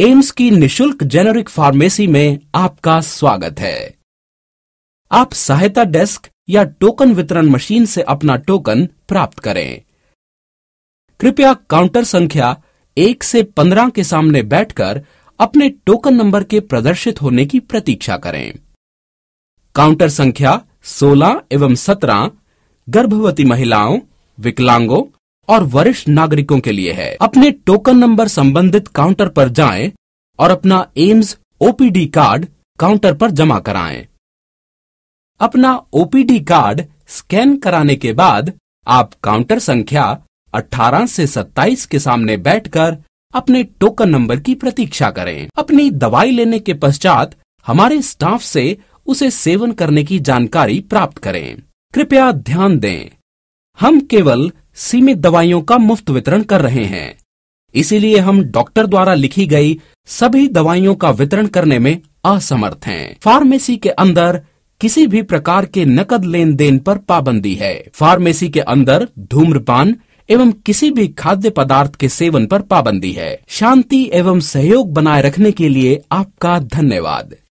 AIIMS की निशुल्क generic pharmacy में आपका स्वागत है आप सहायता डेस्क या टोकन वितरण मशीन से अपना टोकन प्राप्त करें कृपया काउंटर संख्या एक से पंद्रह के सामने बैठकर अपने टोकन नंबर के प्रदर्शित होने की प्रतीक्षा करें काउंटर संख्या सोलह एवं सत्रह गर्भवती महिलाओं विकलांगों और वरिष्ठ नागरिकों के लिए है अपने टोकन नंबर संबंधित काउंटर पर जाएं और अपना एम्स ओपीडी कार्ड काउंटर पर जमा कराएं। अपना ओपीडी कार्ड स्कैन कराने के बाद आप काउंटर संख्या 18 से 27 के सामने बैठकर अपने टोकन नंबर की प्रतीक्षा करें अपनी दवाई लेने के पश्चात हमारे स्टाफ से उसे सेवन करने की जानकारी प्राप्त करें कृपया ध्यान दें हम केवल सीमित दवाइयों का मुफ्त वितरण कर रहे हैं इसीलिए हम डॉक्टर द्वारा लिखी गई सभी दवाइयों का वितरण करने में असमर्थ हैं। फार्मेसी के अंदर किसी भी प्रकार के नकद लेन देन पर पाबंदी है फार्मेसी के अंदर धूम्रपान एवं किसी भी खाद्य पदार्थ के सेवन पर पाबंदी है शांति एवं सहयोग बनाए रखने के लिए आपका धन्यवाद